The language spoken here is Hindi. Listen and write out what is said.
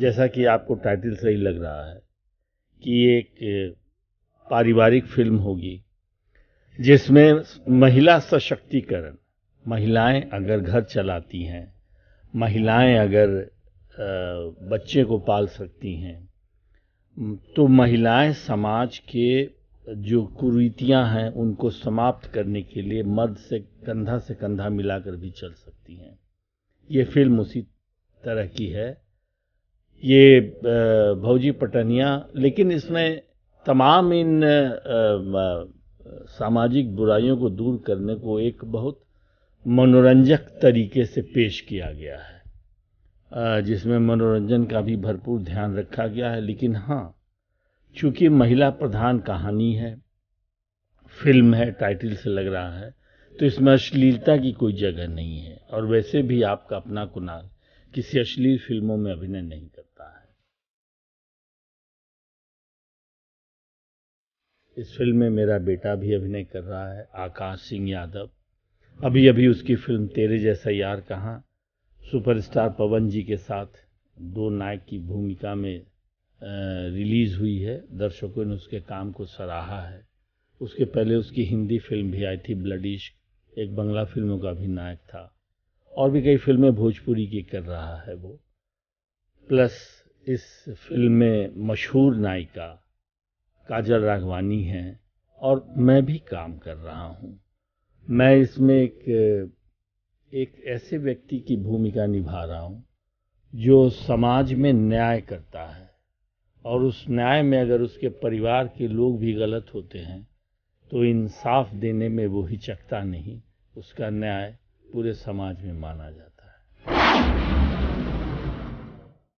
जैसा कि आपको टाइटल सही लग रहा है कि एक पारिवारिक फिल्म होगी जिसमें महिला सशक्तिकरण महिलाएं अगर घर चलाती हैं महिलाएं अगर बच्चे को पाल सकती हैं तो महिलाएं समाज के जो कुरीतियां हैं उनको समाप्त करने के लिए मर्द से कंधा से कंधा मिलाकर भी चल सकती हैं ये फिल्म उसी तरह की है ये भौजी पटनिया लेकिन इसमें तमाम इन सामाजिक बुराइयों को दूर करने को एक बहुत मनोरंजक तरीके से पेश किया गया है जिसमें मनोरंजन का भी भरपूर ध्यान रखा गया है लेकिन हाँ चूंकि महिला प्रधान कहानी है फिल्म है टाइटल से लग रहा है तो इसमें अश्लीलता की कोई जगह नहीं है और वैसे भी आपका अपना कुनाल किसी अश्लील फिल्मों में अभिनय नहीं करता इस फिल्म में मेरा बेटा भी अभिनय कर रहा है आकाश सिंह यादव अभी अभी उसकी फिल्म तेरे जैसा यार कहाँ सुपरस्टार पवन जी के साथ दो नायक की भूमिका में रिलीज़ हुई है दर्शकों ने उसके काम को सराहा है उसके पहले उसकी हिंदी फिल्म भी आई थी ब्लडिश एक बंगला फिल्मों का भी नायक था और भी कई फिल्में भोजपुरी की कर रहा है वो प्लस इस फिल्म में मशहूर नायिका काजल राघवानी हैं और मैं भी काम कर रहा हूँ मैं इसमें एक एक ऐसे व्यक्ति की भूमिका निभा रहा हूँ जो समाज में न्याय करता है और उस न्याय में अगर उसके परिवार के लोग भी गलत होते हैं तो इंसाफ देने में वो हिचकता नहीं उसका न्याय पूरे समाज में माना जाता है